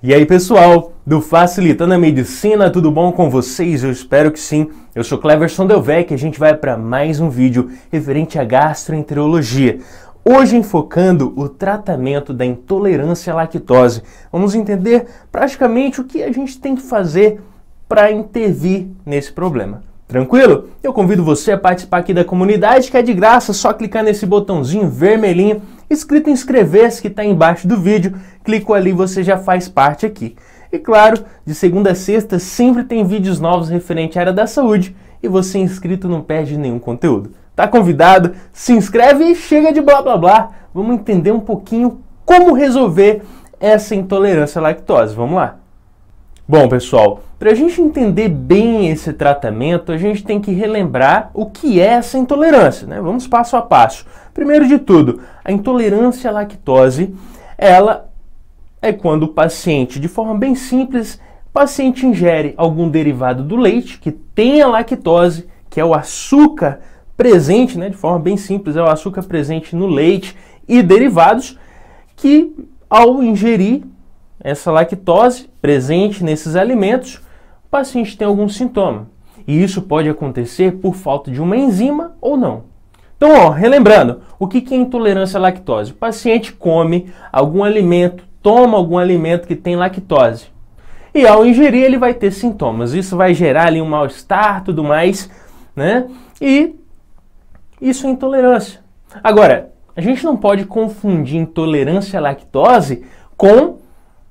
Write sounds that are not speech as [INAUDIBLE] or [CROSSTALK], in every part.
E aí, pessoal do Facilitando a Medicina, tudo bom com vocês? Eu espero que sim. Eu sou Cleverson Delvec e a gente vai para mais um vídeo referente à gastroenterologia. Hoje enfocando o tratamento da intolerância à lactose. Vamos entender praticamente o que a gente tem que fazer para intervir nesse problema. Tranquilo? Eu convido você a participar aqui da comunidade que é de graça, só clicar nesse botãozinho vermelhinho escrito inscrever-se que está embaixo do vídeo. Clica ali, você já faz parte aqui. E claro, de segunda a sexta sempre tem vídeos novos referente à área da saúde e você inscrito não perde nenhum conteúdo. Tá convidado? Se inscreve e chega de blá blá blá. Vamos entender um pouquinho como resolver essa intolerância à lactose. Vamos lá. Bom, pessoal, para a gente entender bem esse tratamento, a gente tem que relembrar o que é essa intolerância, né? Vamos passo a passo. Primeiro de tudo, a intolerância à lactose, ela é quando o paciente, de forma bem simples, o paciente ingere algum derivado do leite que tenha lactose, que é o açúcar presente, né? De forma bem simples, é o açúcar presente no leite e derivados que ao ingerir essa lactose presente nesses alimentos, o paciente tem algum sintoma. E isso pode acontecer por falta de uma enzima ou não. Então, ó, relembrando, o que é intolerância à lactose? O paciente come algum alimento, toma algum alimento que tem lactose. E ao ingerir, ele vai ter sintomas. Isso vai gerar ali um mal-estar, tudo mais, né? E isso é intolerância. Agora, a gente não pode confundir intolerância à lactose com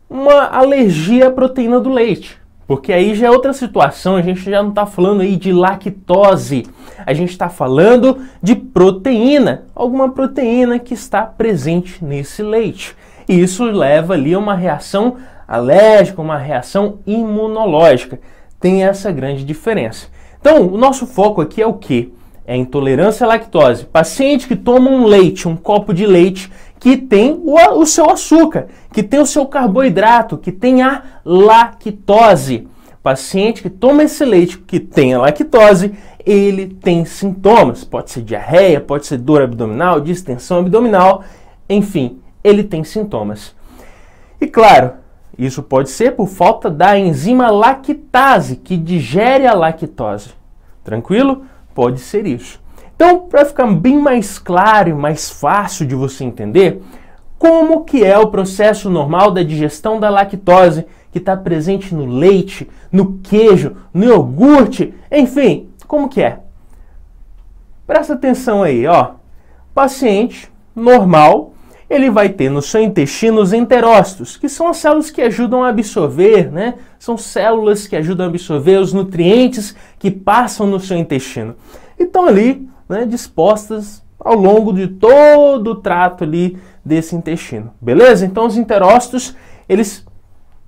uma alergia à proteína do leite. Porque aí já é outra situação, a gente já não está falando aí de lactose, a gente está falando de proteína, alguma proteína que está presente nesse leite. E isso leva ali a uma reação alérgica, uma reação imunológica. Tem essa grande diferença. Então, o nosso foco aqui é o que? É intolerância à lactose. Paciente que toma um leite, um copo de leite, que tem o, o seu açúcar, que tem o seu carboidrato, que tem a lactose. O paciente que toma esse leite que tem a lactose, ele tem sintomas. Pode ser diarreia, pode ser dor abdominal, distensão abdominal, enfim, ele tem sintomas. E claro, isso pode ser por falta da enzima lactase, que digere a lactose. Tranquilo? Pode ser isso. Então, para ficar bem mais claro e mais fácil de você entender, como que é o processo normal da digestão da lactose que está presente no leite, no queijo, no iogurte, enfim, como que é? Presta atenção aí, ó. Paciente normal, ele vai ter no seu intestino os enterócitos, que são as células que ajudam a absorver, né? São células que ajudam a absorver os nutrientes que passam no seu intestino. Então ali, né, dispostas ao longo de todo o trato ali desse intestino. Beleza? Então os enterócitos, eles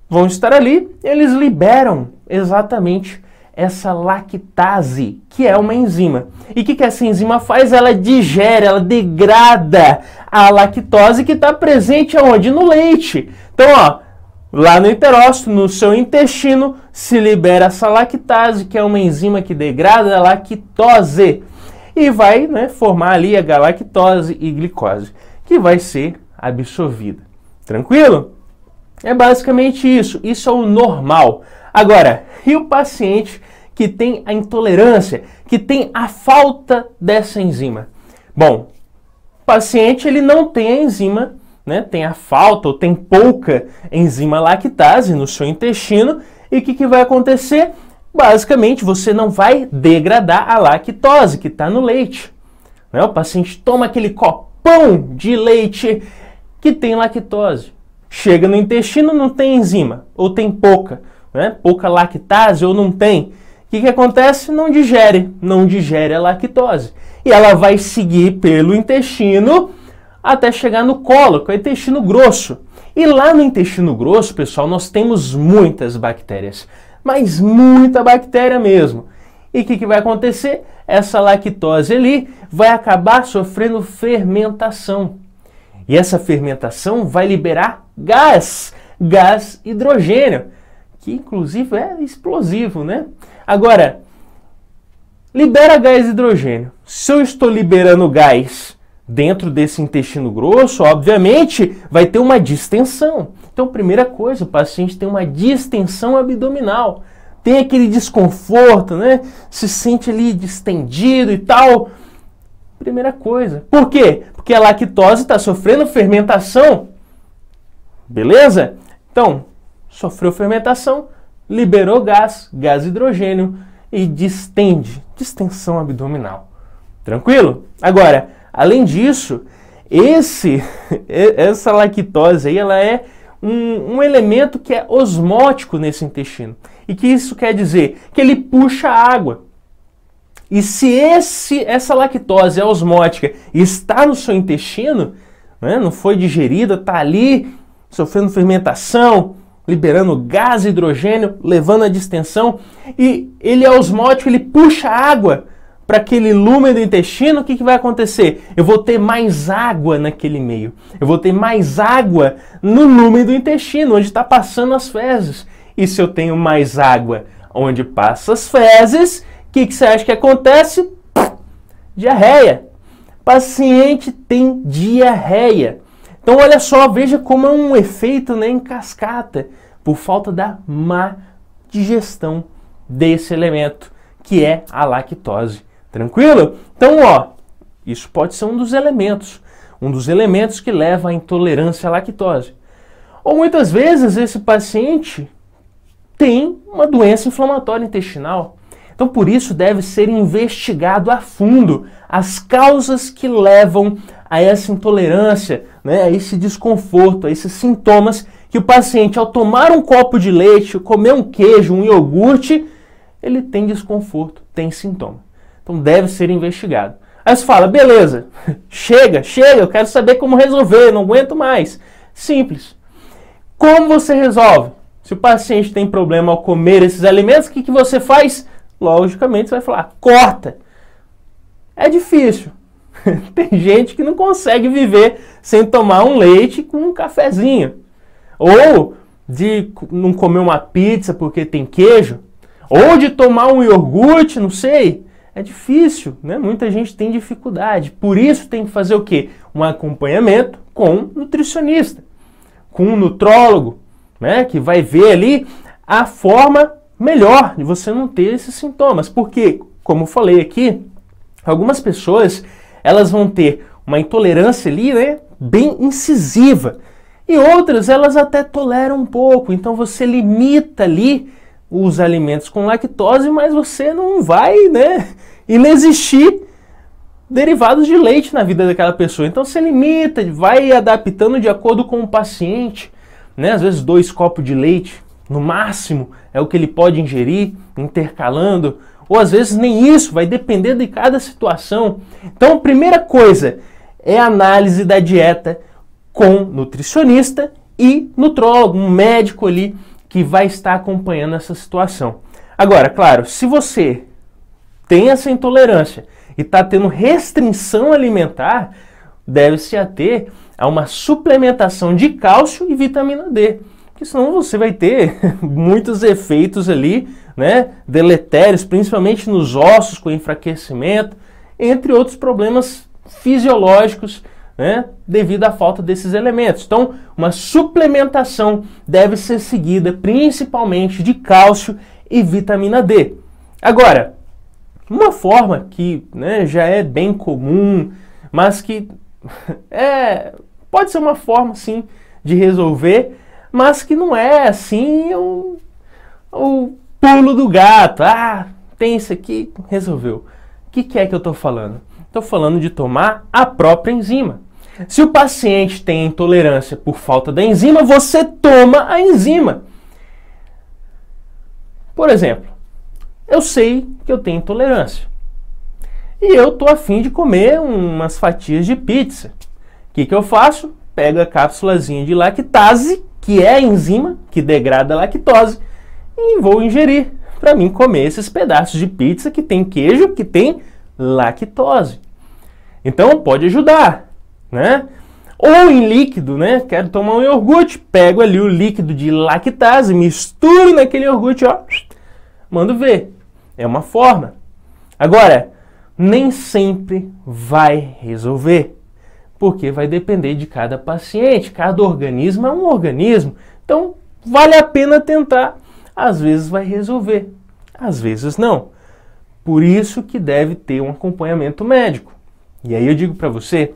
vão estar ali, eles liberam exatamente essa lactase, que é uma enzima. E o que, que essa enzima faz? Ela digere, ela degrada a lactose que está presente aonde? No leite. Então, ó, lá no enterócito, no seu intestino, se libera essa lactase, que é uma enzima que degrada a lactose e vai né, formar ali a galactose e glicose, que vai ser absorvida. Tranquilo? É basicamente isso. Isso é o normal. Agora, e o paciente que tem a intolerância, que tem a falta dessa enzima? Bom, o paciente ele não tem a enzima, né? Tem a falta ou tem pouca enzima lactase no seu intestino e o que, que vai acontecer? Basicamente, você não vai degradar a lactose que está no leite. Né? O paciente toma aquele copão de leite que tem lactose. Chega no intestino, não tem enzima, ou tem pouca, né? pouca lactase, ou não tem. O que, que acontece? Não digere, não digere a lactose. E ela vai seguir pelo intestino até chegar no colo, que é o intestino grosso. E lá no intestino grosso, pessoal, nós temos muitas bactérias mas muita bactéria mesmo. E o que, que vai acontecer? Essa lactose ali vai acabar sofrendo fermentação. E essa fermentação vai liberar gás, gás hidrogênio, que inclusive é explosivo, né? Agora, libera gás hidrogênio. Se eu estou liberando gás dentro desse intestino grosso, obviamente vai ter uma distensão. Então, primeira coisa, o paciente tem uma distensão abdominal, tem aquele desconforto, né? Se sente ali distendido e tal. Primeira coisa. Por quê? Porque a lactose está sofrendo fermentação. Beleza? Então, sofreu fermentação, liberou gás, gás hidrogênio e distende, distensão abdominal. Tranquilo? Agora, além disso, esse [LAUGHS] essa lactose aí ela é um, um elemento que é osmótico nesse intestino. E que isso quer dizer? Que ele puxa água. E se esse, essa lactose é osmótica e está no seu intestino, né, não foi digerida, está ali sofrendo fermentação, liberando gás hidrogênio, levando a distensão, e ele é osmótico, ele puxa água para aquele lume do intestino, o que, que vai acontecer? Eu vou ter mais água naquele meio. Eu vou ter mais água no lume do intestino, onde está passando as fezes. E se eu tenho mais água onde passa as fezes, o que, que você acha que acontece? diarreia. Paciente tem diarreia. Então, olha só, veja como é um efeito né, em cascata por falta da má digestão desse elemento, que é a lactose. Tranquilo? Então, ó, isso pode ser um dos elementos, um dos elementos que leva à intolerância à lactose. Ou muitas vezes esse paciente tem uma doença inflamatória intestinal. Então, por isso deve ser investigado a fundo as causas que levam a essa intolerância, né, a esse desconforto, a esses sintomas que o paciente, ao tomar um copo de leite, comer um queijo, um iogurte, ele tem desconforto, tem sintoma. Então deve ser investigado. Aí você fala, beleza, [LAUGHS] chega, chega, eu quero saber como resolver, não aguento mais. Simples. Como você resolve? Se o paciente tem problema ao comer esses alimentos, o que, que você faz? Logicamente você vai falar, corta. É difícil. [LAUGHS] tem gente que não consegue viver sem tomar um leite com um cafezinho. Ou de não comer uma pizza porque tem queijo. Ou de tomar um iogurte, não sei é difícil, né? Muita gente tem dificuldade. Por isso tem que fazer o quê? Um acompanhamento com um nutricionista, com um nutrólogo, né? Que vai ver ali a forma melhor de você não ter esses sintomas. Porque, como eu falei aqui, algumas pessoas elas vão ter uma intolerância ali, né? Bem incisiva. E outras elas até toleram um pouco. Então você limita ali os alimentos com lactose, mas você não vai, né, e existir derivados de leite na vida daquela pessoa. Então se limita, vai adaptando de acordo com o paciente. Né? Às vezes dois copos de leite, no máximo, é o que ele pode ingerir, intercalando. Ou às vezes nem isso, vai depender de cada situação. Então, a primeira coisa é a análise da dieta com nutricionista e nutrólogo, um médico ali que vai estar acompanhando essa situação. Agora, claro, se você tem essa intolerância e está tendo restrição alimentar, deve-se ater a uma suplementação de cálcio e vitamina D. Porque senão você vai ter [LAUGHS] muitos efeitos ali, né? Deletérios, principalmente nos ossos, com enfraquecimento, entre outros problemas fisiológicos né, devido à falta desses elementos. Então, uma suplementação deve ser seguida principalmente de cálcio e vitamina D. Agora, uma forma que né, já é bem comum, mas que [LAUGHS] é, pode ser uma forma, sim, de resolver, mas que não é assim o, o pulo do gato. Ah, tem isso aqui, resolveu. O que, que é que eu estou falando? Estou falando de tomar a própria enzima. Se o paciente tem intolerância por falta da enzima, você toma a enzima. Por exemplo, eu sei que eu tenho intolerância. E eu tô afim de comer umas fatias de pizza. O que, que eu faço? Pego a cápsulazinha de lactase, que é a enzima que degrada a lactose, e vou ingerir para mim comer esses pedaços de pizza que tem queijo, que tem lactose. Então pode ajudar, né? Ou em líquido, né? Quero tomar um iogurte, pego ali o líquido de lactase, misturo naquele iogurte, ó, mando ver. É uma forma. Agora, nem sempre vai resolver, porque vai depender de cada paciente, cada organismo é um organismo. Então, vale a pena tentar. Às vezes vai resolver, às vezes não. Por isso que deve ter um acompanhamento médico. E aí eu digo para você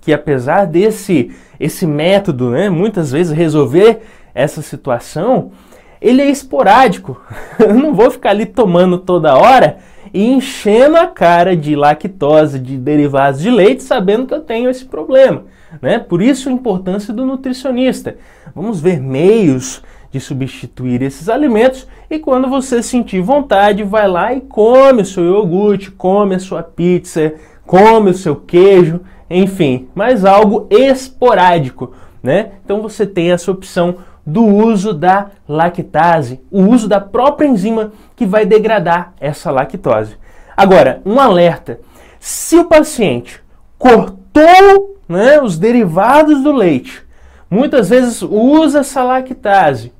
que apesar desse esse método, né, muitas vezes resolver essa situação, ele é esporádico. [LAUGHS] Eu não vou ficar ali tomando toda hora e enchendo a cara de lactose, de derivados de leite, sabendo que eu tenho esse problema. Né? Por isso a importância do nutricionista. Vamos ver meios de substituir esses alimentos e quando você sentir vontade, vai lá e come o seu iogurte, come a sua pizza, come o seu queijo, enfim, mas algo esporádico, né? Então você tem essa opção do uso da lactase, o uso da própria enzima que vai degradar essa lactose. Agora, um alerta: se o paciente cortou né, os derivados do leite, muitas vezes usa essa lactase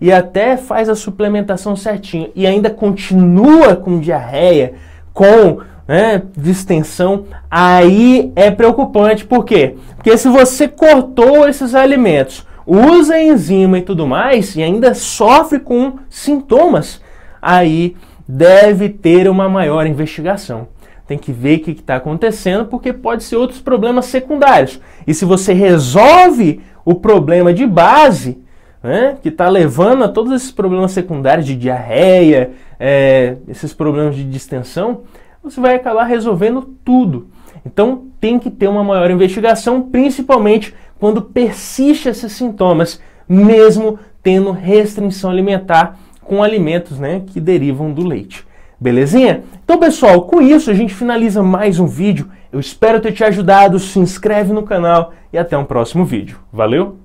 e até faz a suplementação certinho e ainda continua com diarreia, com né, distensão, aí é preocupante. Por quê? Porque se você cortou esses alimentos usa enzima e tudo mais e ainda sofre com sintomas, aí deve ter uma maior investigação. Tem que ver o que está acontecendo, porque pode ser outros problemas secundários. E se você resolve o problema de base, né, que está levando a todos esses problemas secundários de diarreia, é, esses problemas de distensão, você vai acabar resolvendo tudo. Então tem que ter uma maior investigação, principalmente quando persiste esses sintomas, mesmo tendo restrição alimentar com alimentos né, que derivam do leite. Belezinha? Então, pessoal, com isso a gente finaliza mais um vídeo. Eu espero ter te ajudado. Se inscreve no canal e até um próximo vídeo. Valeu!